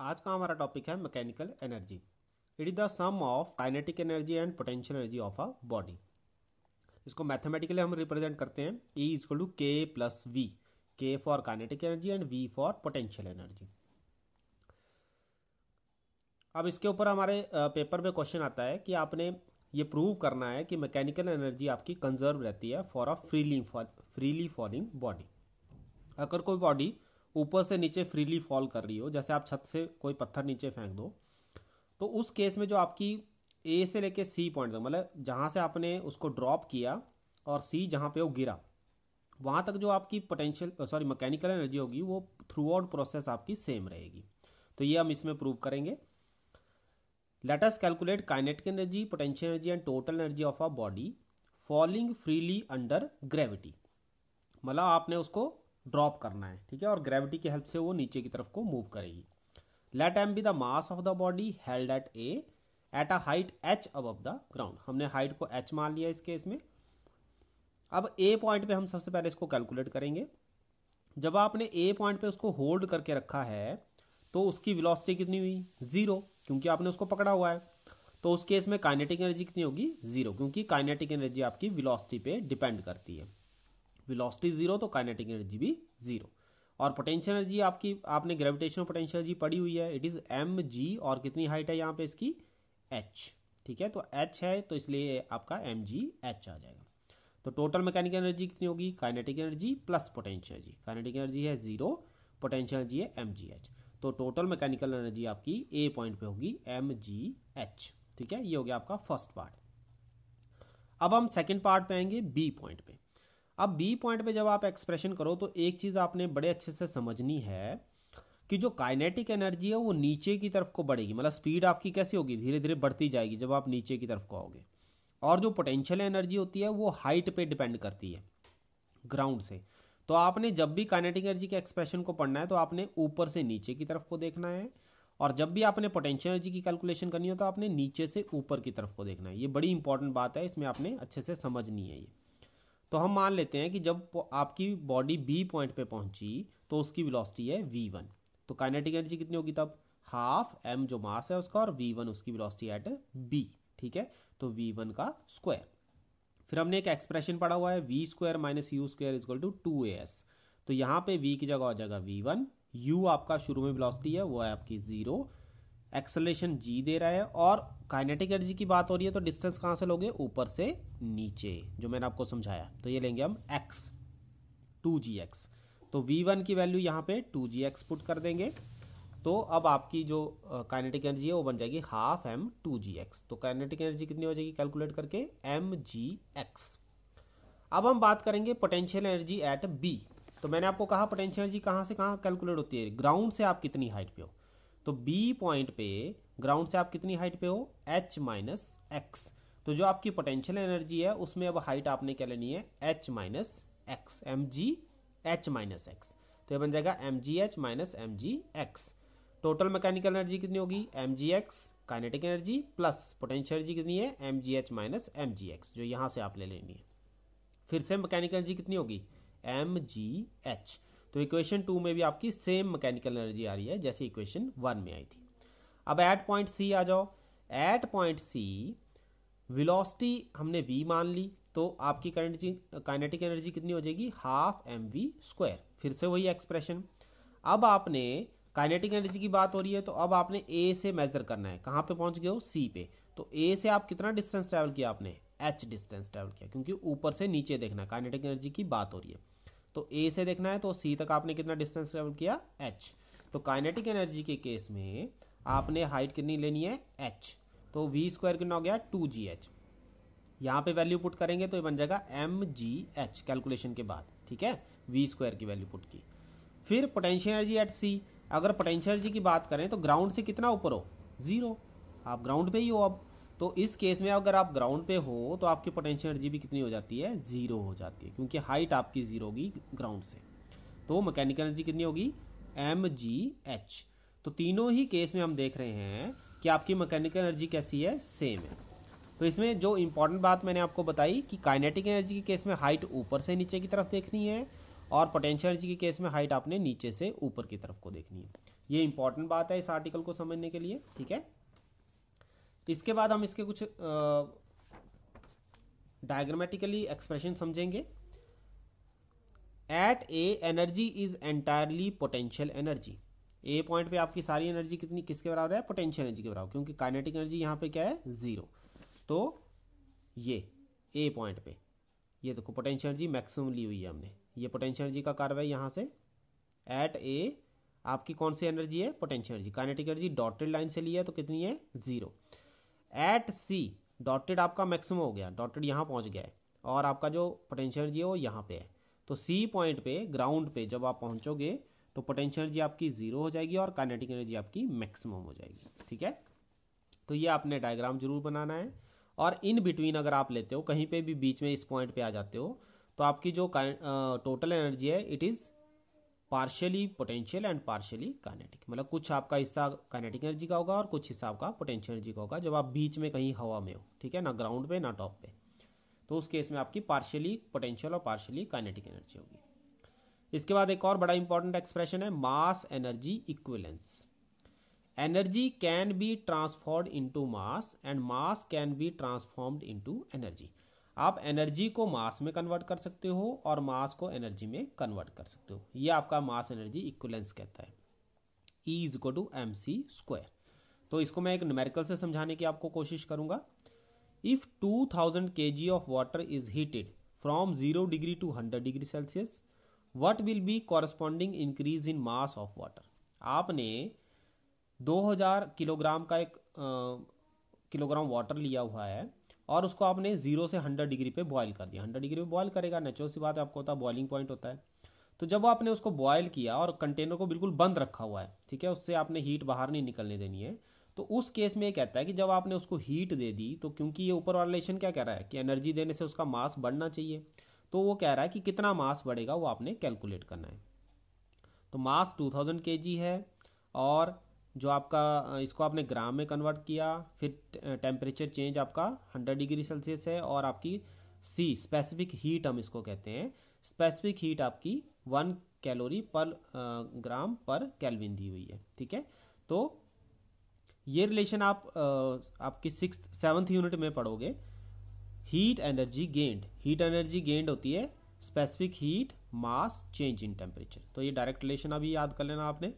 आज का हमारा टॉपिक है mechanical energy it is the sum of kinetic energy and potential energy of a body इसको mathematically हम रिप्रेजेंट करते हैं E is equal to K plus V K for kinetic energy and V for potential energy अब इसके ऊपर हमारे paper में question आता है कि आपने ये प्रूव करना है कि मैकेनिकल एनर्जी आपकी कंजर्व रहती है for a freely for freely falling body अगर कोई बॉडी ऊपर से नीचे फ्रीली फॉल कर रही हो जैसे आप छत से कोई पत्थर नीचे फेंक दो तो उस केस में जो आपकी ए से लेके सी पॉइंट तक मतलब जहाँ से आपने उसको ड्रॉप किया और सी जहाँ पे वो गिरा वहाँ तक जो आपकी पोटेंशियल सॉरी मैकेनिकल एनर्जी होगी वो थ्रू आउट प्रोसेस आपकी सेम रहेगी तो ये हम इसमें प्रूव करेंगे let us calculate kinetic energy potential energy and total energy of a body falling freely under gravity मतलब आपने उसको ड्रॉप करना है ठीक है और ग्रेविटी की हेल्प से वो नीचे की तरफ को मूव करेगी let M be the mass of the body held at A at a height H अब द ग्राउंड हमने हाइट को एच मान लिया इस केस में अब ए पॉइंट पे हम सबसे पहले इसको कैलकुलेट करेंगे जब आपने ए पॉइंट पे उसको होल्ड करके रखा है तो उसकी वेलोसिटी कितनी हुई ज़ीरो क्योंकि आपने उसको पकड़ा हुआ है तो उस केस में काइनेटिक एनर्जी कितनी होगी ज़ीरो क्योंकि काइनेटिक एनर्जी आपकी वेलोसिटी पे डिपेंड करती है वेलोसिटी जीरो तो काइनेटिक एनर्जी भी जीरो और पोटेंशियल एनर्जी आपकी आपने ग्रेविटेशनल पोटेंशियल एनर्जी पड़ी हुई है इट इज़ एम जी और कितनी हाइट है यहाँ पे इसकी एच ठीक है तो एच है तो इसलिए आपका एम जी एच आ जाएगा तो टोटल मैकेनिकल एनर्जी कितनी होगी kinetic energy plus potential energy kinetic energy है जीरो पोटेंशियल एनर्जी है एम जी एच तो टोटल मैकेनिकल एनर्जी आपकी ए पॉइंट पे होगी एम जी एच ठीक है ये हो गया आपका फर्स्ट पार्ट अब हम सेकेंड पार्ट पे आएंगे बी पॉइंट पे अब बी पॉइंट पे जब आप एक्सप्रेशन करो तो एक चीज़ आपने बड़े अच्छे से समझनी है कि जो काइनेटिक एनर्जी है वो नीचे की तरफ को बढ़ेगी मतलब स्पीड आपकी कैसी होगी धीरे धीरे बढ़ती जाएगी जब आप नीचे की तरफ को आओगे और जो पोटेंशियल एनर्जी होती है वो हाइट पे डिपेंड करती है ग्राउंड से तो आपने जब भी काइनेटिक एनर्जी के एक्सप्रेशन को पढ़ना है तो आपने ऊपर से नीचे की तरफ को देखना है और जब भी आपने पोटेंशियल एनर्जी की कैलकुलेशन करनी हो तो आपने नीचे से ऊपर की तरफ को देखना है ये बड़ी इंपॉर्टेंट बात है इसमें आपने अच्छे से समझनी है ये तो हम मान लेते हैं कि जब आपकी बॉडी बी पॉइंट पे पहुंची तो उसकी वेलोसिटी है वी वन तो काइनेटिक एनर्जी कितनी होगी तब हाफ एम जो मास है उसका और वी वन उसकी वेलोसिटी एट बी ठीक है तो वी वन का स्क्वायर फिर हमने एक एक्सप्रेशन पढ़ा हुआ है V square minus U square is equal to two A S तो यहाँ पे वी की जगह हो जाएगा वी वन यू आपका शुरू में वेलोसिटी है वो है आपकी जीरो एक्सलेशन जी दे रहा है और काइनेटिक एनर्जी की बात हो रही है तो डिस्टेंस कहाँ से लोगे ऊपर से नीचे जो मैंने आपको समझाया तो ये लेंगे हम एक्स टू जी एक्स तो वी वन की वैल्यू यहाँ पे टू जी एक्स पुट कर देंगे तो अब आपकी जो काइनेटिक एनर्जी है वो बन जाएगी half M two G X तो काइनेटिक एनर्जी कितनी हो जाएगी कैलकुलेट करके एम जी एक्स अब हम बात करेंगे पोटेंशियल एनर्जी एट बी तो मैंने आपको कहा पोटेंशियल एनर्जी कहाँ से कहाँ कैलकुलेट होती है ग्राउंड से आप कितनी हाइट पे हो तो बी पॉइंट पे ग्राउंड से आप कितनी हाइट पे हो एच माइनस एक्स तो जो आपकी पोटेंशियल एनर्जी है उसमें अब हाइट आपने क्या लेनी है H minus X M G H minus X तो ये बन जाएगा M G H minus M G X total mechanical energy कितनी होगी M G X kinetic energy plus potential energy कितनी है M G H minus M G X जो यहाँ से आप ले लेनी है फिर से मैकेनिकल एनर्जी कितनी होगी एम जी एच तो इक्वेशन टू में भी आपकी सेम मैकेनिकल एनर्जी आ रही है जैसे इक्वेशन वन में आई थी अब एट पॉइंट सी आ जाओ एट पॉइंट सी विलोसिटी हमने वी मान ली तो आपकी करंट काइनेटिक एनर्जी कितनी हो जाएगी हाफ एम वी स्क्वायर फिर से वही एक्सप्रेशन अब आपने काइनेटिक एनर्जी की बात हो रही है तो अब आपने ए से मेजर करना है कहाँ पे पहुँच गए हो सी पे तो ए से आप कितना डिस्टेंस ट्रैवल किया आपने एच डिस्टेंस ट्रैवल किया क्योंकि ऊपर से नीचे देखना काइनेटिक एनर्जी की बात हो रही है तो ए से देखना है तो सी तक आपने कितना डिस्टेंस ट्रेवल किया एच तो काइनेटिक एनर्जी के केस में आपने हाइट कितनी लेनी है एच तो वी स्क्वायर कितना हो गया टू जी एच यहाँ पर वैल्यू पुट करेंगे तो ये बन जाएगा एम जी एच कैलकुलेशन के बाद ठीक है वी स्क्वायर की वैल्यू पुट की फिर पोटेंशियल एनर्जी एट सी अगर पोटेंशियल एनर्जी की बात करें तो ग्राउंड से कितना ऊपर हो ज़ीरो आप ग्राउंड पे ही हो अब तो इस केस में अगर आप ग्राउंड पे हो तो आपकी पोटेंशियल एनर्जी भी कितनी हो जाती है ज़ीरो हो जाती है क्योंकि हाइट आपकी ज़ीरो होगी ग्राउंड से तो मैकेनिकल एनर्जी कितनी होगी एम जी एच तो तीनों ही केस में हम देख रहे हैं कि आपकी मैकेनिकल एनर्जी कैसी है सेम है तो इसमें जो इंपॉर्टेंट बात मैंने आपको बताई कि काइनेटिक एनर्जी के केस में हाइट ऊपर से नीचे की तरफ देखनी है और पोटेंशियल एनर्जी के केस में हाइट आपने नीचे से ऊपर की तरफ को देखनी है ये इंपॉर्टेंट बात है इस आर्टिकल को समझने के लिए ठीक है तो इसके बाद हम इसके कुछ डायग्रामेटिकली एक्सप्रेशन समझेंगे at A energy is entirely potential energy A point पे आपकी सारी एनर्जी कितनी किसके बराबर है पोटेंशियल एनर्जी के बराबर क्योंकि काइनेटिक एनर्जी यहाँ पे क्या है ज़ीरो तो ये ए पॉइंट पे ये देखो पोटेंशियल एनर्जी मैक्सिमम ली हुई है हमने ये पोटेंशियल एनर्जी का कार्रवाई यहाँ से एट ए आपकी कौन सी एनर्जी है potential energy kinetic energy dotted line से ली है तो कितनी है ज़ीरो एट सी डॉटेड आपका मैक्सिमम हो गया डॉटेड यहाँ पहुँच गया है और आपका जो पोटेंशियल एनर्जी है वो यहाँ पे है तो सी पॉइंट पे ग्राउंड पे जब आप पहुँचोगे तो पोटेंशियल एनर्जी आपकी ज़ीरो हो जाएगी और कानेटिक एनर्जी आपकी मैक्सिमम हो जाएगी ठीक है तो ये आपने डायग्राम जरूर बनाना है और इन बिटवीन अगर आप लेते हो कहीं पे भी बीच में इस पॉइंट पे आ जाते हो तो आपकी जो टोटल एनर्जी है it is partially potential and partially kinetic मतलब कुछ आपका हिस्सा काइनेटिक एनर्जी का होगा और कुछ हिस्सा आपका पोटेंशियल एनर्जी का होगा जब आप बीच में कहीं हवा में हो ठीक है ना ग्राउंड पे ना टॉप पे तो उस केस में आपकी पार्शियली पोटेंशियल और पार्शियली काइनेटिक एनर्जी होगी इसके बाद एक और बड़ा इंपॉर्टेंट एक्सप्रेशन है mass energy equivalence energy can be transformed into mass and mass can be transformed into energy आप एनर्जी को मास में कन्वर्ट कर सकते हो और मास को एनर्जी में कन्वर्ट कर सकते हो ये आपका मास एनर्जी इक्वलेंस कहता है E is equal to M C square तो इसको मैं एक न्यूमेरिकल से समझाने की आपको कोशिश करूंगा if 2000 thousand K G of water is heated from zero degree to hundred degree Celsius what will be corresponding increase in mass of water आपने 2000 किलोग्राम का एक किलोग्राम वाटर लिया हुआ है और उसको आपने जीरो से हंड्रेड डिग्री पे बॉयल कर दिया हंड्रेड डिग्री पे बॉयल करेगा नेचुरल सी बात आपको होता है बॉइलिंग पॉइंट होता है तो जब आपने उसको बॉयल किया और कंटेनर को बिल्कुल बंद रखा हुआ है ठीक है उससे आपने हीट बाहर नहीं निकलने देनी है तो उस केस में ये कहता है कि जब आपने उसको हीट दे दी तो क्योंकि ये ऊपर वाला रिलेशन क्या कह रहा है कि एनर्जी देने से उसका मास बढ़ना चाहिए तो वो कह रहा है कि कितना मास बढ़ेगा वो आपने कैलकुलेट करना है तो मास 2000 थाउजेंड है और जो आपका इसको आपने ग्राम में कन्वर्ट किया फिर टेम्परेचर चेंज आपका 100 डिग्री सेल्सियस है और आपकी सी स्पेसिफिक हीट हम इसको कहते हैं स्पेसिफिक हीट आपकी वन कैलोरी पर ग्राम पर कैलविन दी हुई है ठीक है तो ये रिलेशन आप आपकी सिक्स सेवन्थ यूनिट में पढ़ोगे heat energy gained heat energy gained होती है specific heat mass change in temperature तो ये डायरेक्ट रिलेशन अभी याद कर लेना आपने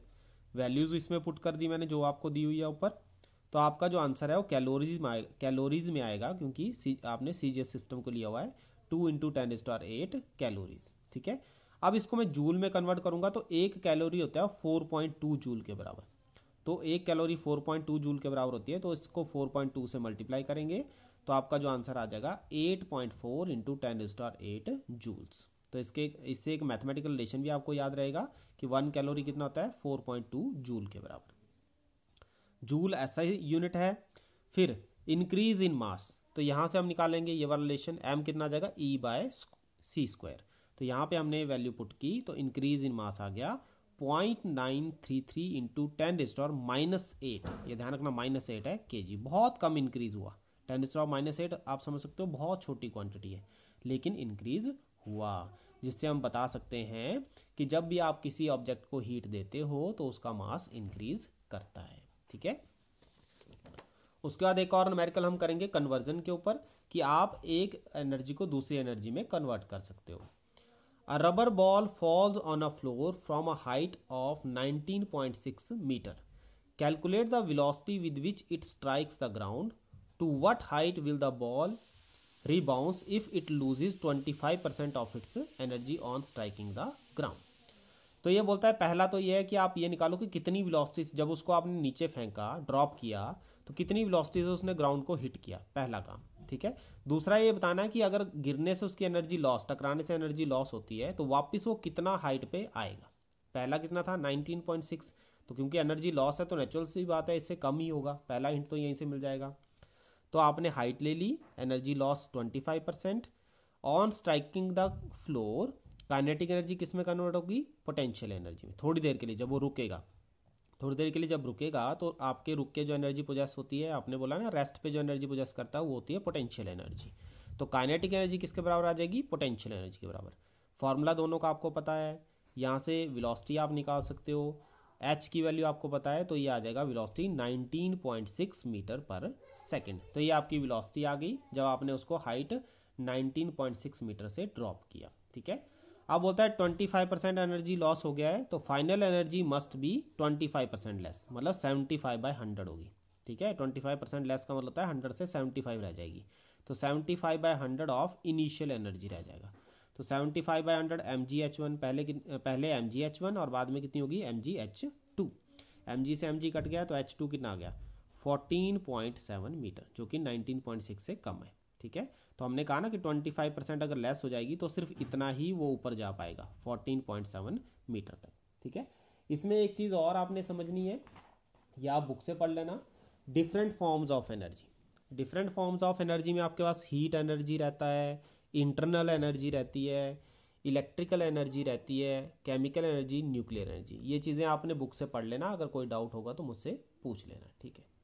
वैल्यूज़ इसमें पुट कर दी मैंने जो आपको दी हुई है ऊपर तो आपका जो आंसर है वो कैलोरीज में कैलोरीज में आएगा क्योंकि आपने सी जी एस सिस्टम को लिया हुआ है two into ten star eight calories ठीक है अब इसको मैं जूल में कन्वर्ट करूंगा तो एक कैलोरी होता है फोर पॉइंट टू जूल के बराबर तो एक calorie four point two joule के बराबर होती है तो इसको फोर पॉइंट टू से मल्टीप्लाई करेंगे तो आपका जो आंसर आ जाएगा eight point four into ten star eight joules तो इसके इससे एक मैथमेटिकल रिलेशन भी आपको याद रहेगा कि वन कैलोरी कितना होता है फोर पॉइंट टू जूल के बराबर जूल ऐसा ही यूनिट है फिर इंक्रीज इन मास तो यहाँ से हम निकालेंगे ये वाला रिलेशन एम कितना आ जाएगा ई बाय सी स्क्वायर तो यहाँ पे हमने वैल्यू पुट की तो इंक्रीज इन मास आ गया point nine three three into ten डिस्टोर माइनस एट ये ध्यान रखना माइनस एट है के जी बहुत कम इंक्रीज हुआ टेन डिस्टोर माइनस एट आप समझ सकते हो बहुत छोटी क्वांटिटी है लेकिन इंक्रीज हुआ जिससे हम बता सकते हैं कि जब भी आप किसी ऑब्जेक्ट को हीट देते हो तो उसका मास इंक्रीज करता है ठीक है उसके बाद एक और नमेरिकल हम करेंगे कन्वर्जन के ऊपर कि आप एक एनर्जी को दूसरी एनर्जी में कन्वर्ट कर सकते हो a rubber ball falls on a floor from a height of 19.6 metre calculate the velocity with which it strikes the ground to what height will the ball rebounds if it loses 25% of its energy on striking the ground तो ये बोलता है पहला तो ये है कि आप ये निकालो कि कितनी वेलोसिटी जब उसको आपने नीचे फेंका ड्रॉप किया तो कितनी वेलोसिटी से उसने ग्राउंड को हिट किया पहला काम ठीक है दूसरा ये बताना है कि अगर गिरने से उसकी एनर्जी लॉस टकराने से एनर्जी लॉस होती है तो वापस वो कितना हाइट पे आएगा पहला कितना था 19.6 तो क्योंकि एनर्जी लॉस है तो नेचुरल सी बात है इससे कम ही होगा पहला हिंट तो यहीं से मिल जाएगा तो आपने हाइट ले ली energy loss twenty five percent on striking the floor kinetic energy किस में कन्वर्ट होगी पोटेंशियल एनर्जी में थोड़ी देर के लिए जब वो रुकेगा थोड़ी देर के लिए जब रुकेगा तो आपके रुक के जो एनर्जी पोजेस होती है आपने बोला ना रेस्ट पे जो एनर्जी पोजेस करता है वो होती है पोटेंशियल एनर्जी तो काइनेटिक एनर्जी किसके बराबर आ जाएगी पोटेंशियल एनर्जी के बराबर फॉर्मूला दोनों का आपको पता है यहाँ से विलोसिटी आप निकाल सकते हो एच की वैल्यू आपको पता है तो ये आ जाएगा पॉइंट 19.6 मीटर पर सेकेंड तो ये आपकी विलोसिटी आ गई जब आपने उसको हाइट 19.6 मीटर से ड्रॉप किया ठीक है अब बोलता है 25 परसेंट एनर्जी लॉस हो गया है तो final energy must be 25 percent less मतलब 75 बाय हंड्रेड होगी ठीक है 25 परसेंट लेस का मतलब होता है 100 से 75 रह जाएगी तो 75 by hundred of initial energy रह जाएगा तो seventy five by hundred M G H one पहले पहले एम जी एच वन और बाद में कितनी होगी M G H two M G से एम जी कट गया तो एच टू कितना आ गया फोर्टीन पॉइंट सेवन मीटर जो कि नाइनटीन पॉइंट सिक्स से कम है ठीक है तो हमने कहा ना कि ट्वेंटी फाइव परसेंट अगर लेस हो जाएगी तो सिर्फ इतना ही वो ऊपर जा पाएगा फोर्टीन पॉइंट सेवन मीटर तक ठीक है इसमें एक चीज़ और आपने समझनी है या आप बुक से पढ़ लेना different forms of energy different forms of energy में आपके पास हीट एनर्जी रहता है इंटरनल एनर्जी रहती है इलेक्ट्रिकल एनर्जी रहती है केमिकल एनर्जी न्यूक्लियर एनर्जी ये चीज़ें आपने बुक से पढ़ लेना अगर कोई डाउट होगा तो मुझसे पूछ लेना ठीक है